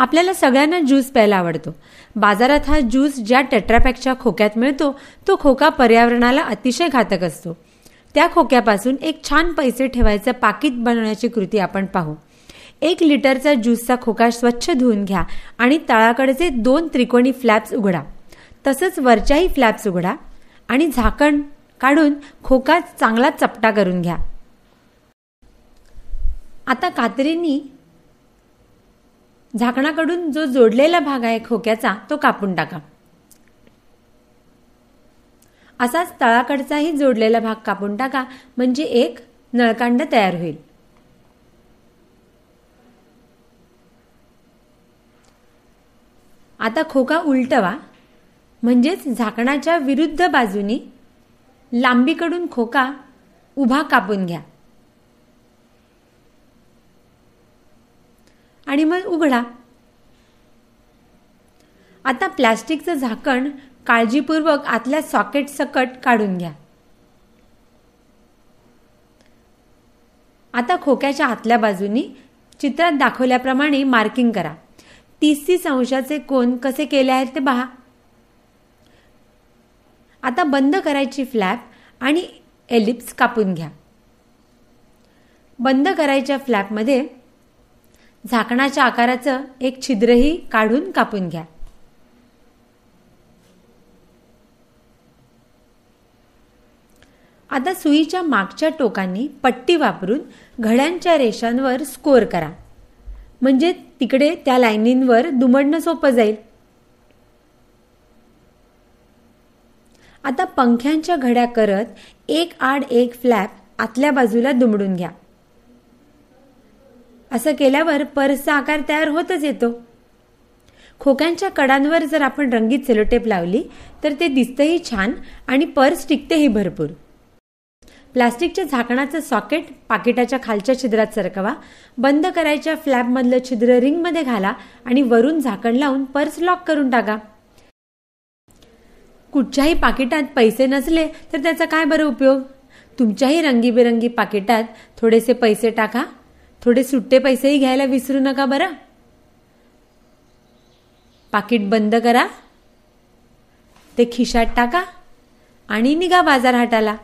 आपल्याला सगळ्यांना ज्यूस प्यायला आवडतो बाजारात हा ज्यूस ज्या टेट्रापॅकच्या खोक्यात मिळतो तो खोका पर्यावरणाला अतिशय घातक असतो त्या खोक्यापासून एक छान पैसे ठेवायचं पाकिट बनवण्याची कृती आपण पाहू एक लिटरचा ज्यूसचा खोका स्वच्छ धुवून घ्या आणि तळाकडचे दोन त्रिकोणी फ्लॅप्स उघडा तसंच वरच्याही फ्लॅप्स उघडा आणि झाकण काढून खोका चांगला चपटा करून घ्या आता कात्रीनी झाकणाकडून जो जोडलेला भाग आहे खोक्याचा तो कापून टाका असाच तळाकडचाही जोडलेला भाग कापून टाका म्हणजे एक नळकांड तयार होईल आता खोका उलटवा म्हणजेच झाकणाच्या विरुद्ध बाजूनी लांबीकडून खोका उभा कापून घ्या आणि मग उघडा आता प्लॅस्टिकचं झाकण काळजीपूर्वक आतल्या सॉकेट सकट काढून घ्या आता खोक्याच्या आतल्या बाजूनी चित्रात दाखवल्याप्रमाणे मार्किंग करा तीस तीस अंशाचे कोण कसे केले आहेत ते पहा आता बंद करायची फ्लॅप आणि एलिप्स कापून घ्या बंद करायच्या फ्लॅपमध्ये झाकणाच्या आकाराचं एक छिद्रही काढून कापून घ्या आता सुईच्या मागच्या टोकांनी पट्टी वापरून घड्यांच्या रेषांवर स्कोर करा म्हणजे तिकडे त्या लाईनींवर दुमडणं सोपं जाईल आता पंख्यांच्या घड्या करत एक आड एक फ्लॅप आतल्या बाजूला दुमडून घ्या असं केल्यावर पर्सचा आकार तयार होतच येतो खोक्यांच्या कडांवर जर आपण रंगीत सेलोटेप लावली तर ते दिसतंही छान आणि पर्स टिकतेही भरपूर प्लास्टिकच्या झाकणाचं सॉकेट पाकिटाच्या खालच्या छिद्रात सरकवा बंद करायच्या फ्लॅबमधलं छिद्र रिंगमध्ये घाला आणि वरून झाकण लावून पर्स लॉक करून टाका कुठच्याही पाकिटात पैसे नसले तर त्याचा काय बरं उपयोग तुमच्याही रंगीबेरंगी पाकिटात थोडेसे पैसे टाका थोडे सुट्टे पैसेही घ्यायला विसरू नका बरं पाकिट बंद करा ते खिशात टाका आणि निघा बाजार हाटाला